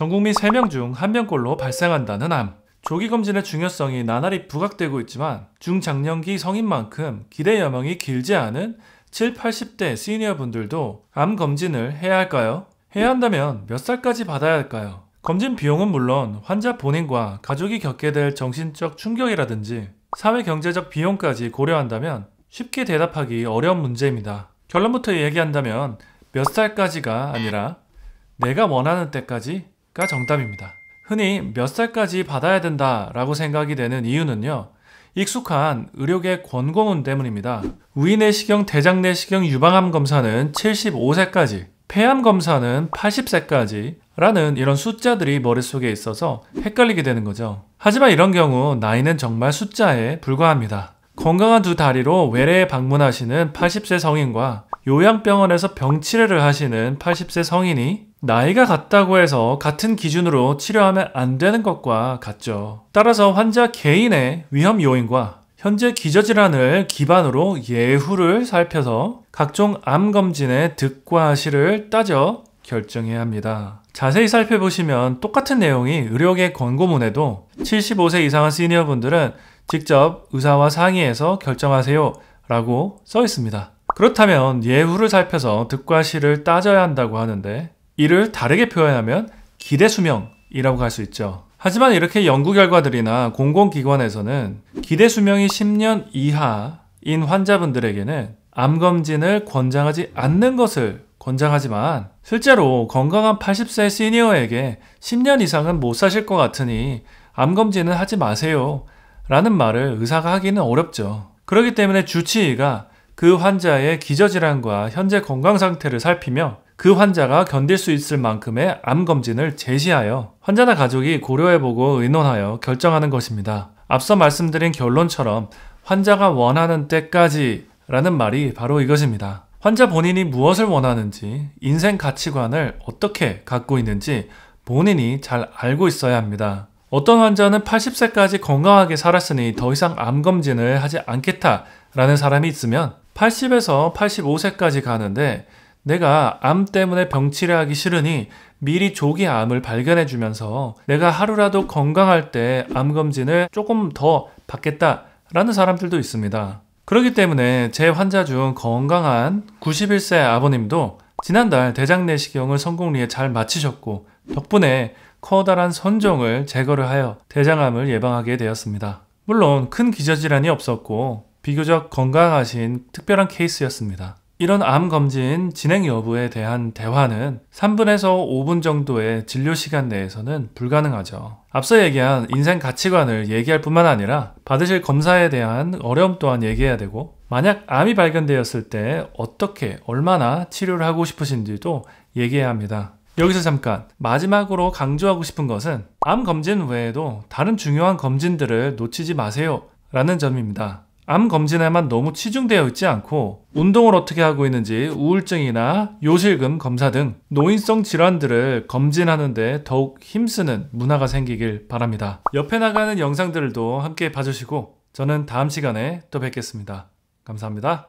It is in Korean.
전국민 3명 중 1명꼴로 발생한다는 암. 조기 검진의 중요성이 나날이 부각되고 있지만 중장년기 성인만큼 기대 여망이 길지 않은 7, 80대 시니어 분들도 암 검진을 해야 할까요? 해야 한다면 몇 살까지 받아야 할까요? 검진 비용은 물론 환자 본인과 가족이 겪게 될 정신적 충격이라든지 사회 경제적 비용까지 고려한다면 쉽게 대답하기 어려운 문제입니다. 결론부터 얘기한다면 몇 살까지가 아니라 내가 원하는 때까지 가 정답입니다. 흔히 몇 살까지 받아야 된다라고 생각이 되는 이유는요. 익숙한 의료계 권고문 때문입니다. 위내시경, 대장내시경 유방암 검사는 75세까지, 폐암 검사는 80세까지 라는 이런 숫자들이 머릿속에 있어서 헷갈리게 되는 거죠. 하지만 이런 경우 나이는 정말 숫자에 불과합니다. 건강한 두 다리로 외래에 방문하시는 80세 성인과 요양병원에서 병치료를 하시는 80세 성인이 나이가 같다고 해서 같은 기준으로 치료하면 안 되는 것과 같죠. 따라서 환자 개인의 위험 요인과 현재 기저질환을 기반으로 예후를 살펴서 각종 암 검진의 득과 실을 따져 결정해야 합니다. 자세히 살펴보시면 똑같은 내용이 의료계 권고문에도 75세 이상한 시니어분들은 직접 의사와 상의해서 결정하세요 라고 써 있습니다. 그렇다면 예후를 살펴서 득과 실을 따져야 한다고 하는데 이를 다르게 표현하면 기대 수명이라고 할 수 있죠. 하지만 이렇게 연구 결과들이나 공공기관에서는 기대 수명이 10년 이하인 환자분들에게는 암 검진을 권장하지 않는 것을 권장하지만 실제로 건강한 80세 시니어에게 10년 이상은 못 사실 것 같으니 암 검진은 하지 마세요 라는 말을 의사가 하기는 어렵죠. 그렇기 때문에 주치의가 그 환자의 기저질환과 현재 건강 상태를 살피며 그 환자가 견딜 수 있을 만큼의 암 검진을 제시하여 환자나 가족이 고려해보고 의논하여 결정하는 것입니다. 앞서 말씀드린 결론처럼 환자가 원하는 때까지 라는 말이 바로 이것입니다. 환자 본인이 무엇을 원하는지, 인생 가치관을 어떻게 갖고 있는지 본인이 잘 알고 있어야 합니다. 어떤 환자는 80세까지 건강하게 살았으니 더 이상 암 검진을 하지 않겠다라는 사람이 있으면 80에서 85세까지 가는데 내가 암 때문에 병치레하기 싫으니 미리 조기 암을 발견해주면서 내가 하루라도 건강할 때 암 검진을 조금 더 받겠다라는 사람들도 있습니다. 그렇기 때문에 제 환자 중 건강한 91세 아버님도 지난달 대장 내시경을 성공리에 잘 마치셨고 덕분에 커다란 선종을 제거를 하여 대장암을 예방하게 되었습니다. 물론 큰 기저질환이 없었고 비교적 건강하신 특별한 케이스였습니다. 이런 암 검진 진행 여부에 대한 대화는 3분에서 5분 정도의 진료 시간 내에서는 불가능하죠. 앞서 얘기한 인생 가치관을 얘기할 뿐만 아니라 받으실 검사에 대한 어려움 또한 얘기해야 되고 만약 암이 발견되었을 때 어떻게 얼마나 치료를 하고 싶으신지도 얘기해야 합니다. 여기서 잠깐 마지막으로 강조하고 싶은 것은 암 검진 외에도 다른 중요한 검진들을 놓치지 마세요 라는 점입니다. 암 검진에만 너무 치중되어 있지 않고 운동을 어떻게 하고 있는지 우울증이나 요실금 검사 등 노인성 질환들을 검진하는데 더욱 힘쓰는 문화가 생기길 바랍니다. 옆에 나가는 영상들도 함께 봐주시고 저는 다음 시간에 또 뵙겠습니다. 감사합니다.